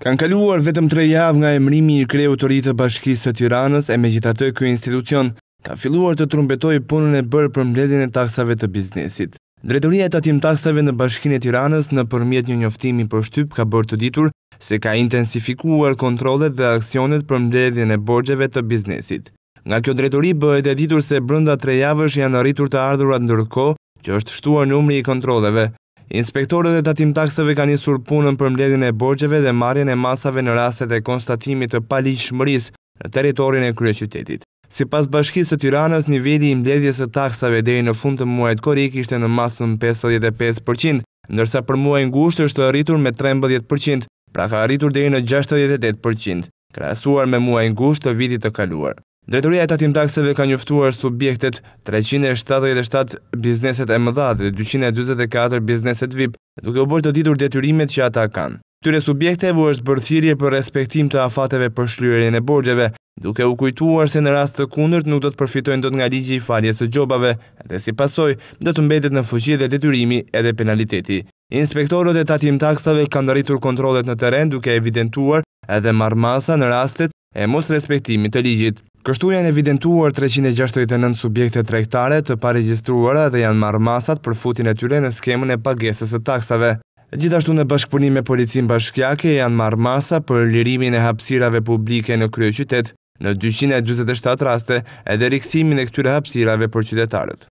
Kanë kaluar vetëm tre javë nga emrimi i kreu të rritë bashkisë të tiranës e me gjitha të kjo institucion ka filluar të trumbetoj punën e bërë për mbledin e taksave të biznesit. Drejtëria e tatim taksave në bashkinë e tiranës në përmjet një njoftimi për shtyp ka bërë të ditur se ka intensifikuar kontrolet dhe aksionet për mbledin e borgjeve të biznesit. Nga kjo drejtëri bëhet e ditur se brënda tre javësh janë rritur të ardhurat ndërko që është shtuar numri i kontroleve, Inspektorët e tatim takseve ka njësur punën për mledin e borgjeve dhe marjen e masave në rastet e konstatimit të pali shmëris në teritorin e krye qytetit. Si pas bashkisë të tiranës, nivelli i mbledjes e taksave deri në fund të muajt korik ishte në masën 55%, nërsa për muaj në gusht është rritur me 13%, pra ka rritur deri në 68%, krasuar me muaj në gusht të vidit të kaluar. Drejtoria e tatim takseve ka njëftuar subjektet 377 bizneset e mëdha dhe 224 bizneset VIP, duke u bërë të ditur detyrimet që ata kanë. Tyre subjekte vë është bërthirje për respektim të afateve për shlyërin e borgjeve, duke u kujtuar se në rast të kundërt nuk do të përfitojnë do të nga ligji i faljes së gjobave, dhe si pasoj, do të mbetet në fëqie dhe detyrimi edhe penaliteti. Inspektorët e tatim taksave kanë rritur kontrolet në teren duke evidentuar edhe marmasa në rastet e mos respektimit të ligjit. Kështu janë evidentuar 369 subjekte trektare të paregjistruara dhe janë marrë masat për futin e tyre në skemën e pagesës e taksave. Gjithashtu në bashkëpunim me policin bashkjake janë marrë masa për lirimin e hapsirave publike në kryo qytet në 227 raste edhe rikëthimin e këtyre hapsirave për qytetarët.